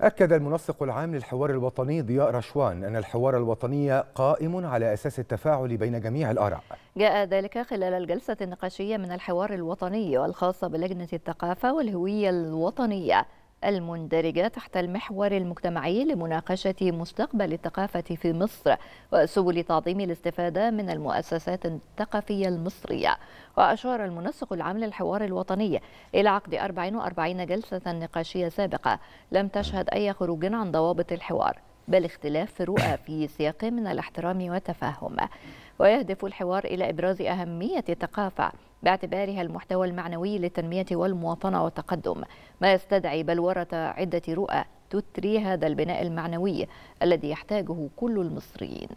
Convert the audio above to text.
أكد المنسق العام للحوار الوطني ضياء رشوان أن الحوار الوطني قائم على أساس التفاعل بين جميع الآراء جاء ذلك خلال الجلسة النقاشية من الحوار الوطني والخاصة بلجنة الثقافة والهوية الوطنية المندرجة تحت المحور المجتمعي لمناقشة مستقبل الثقافة في مصر وسبل تعظيم الاستفادة من المؤسسات الثقافية المصرية وأشار المنسق العام للحوار الوطني إلى عقد 44 جلسة نقاشية سابقة لم تشهد أي خروج عن ضوابط الحوار بل اختلاف رؤى في سياق من الاحترام والتفاهم ويهدف الحوار إلى إبراز أهمية الثقافة باعتبارها المحتوى المعنوي للتنمية والمواطنة والتقدم ما يستدعي بلورة عدة رؤى تثري هذا البناء المعنوي الذي يحتاجه كل المصريين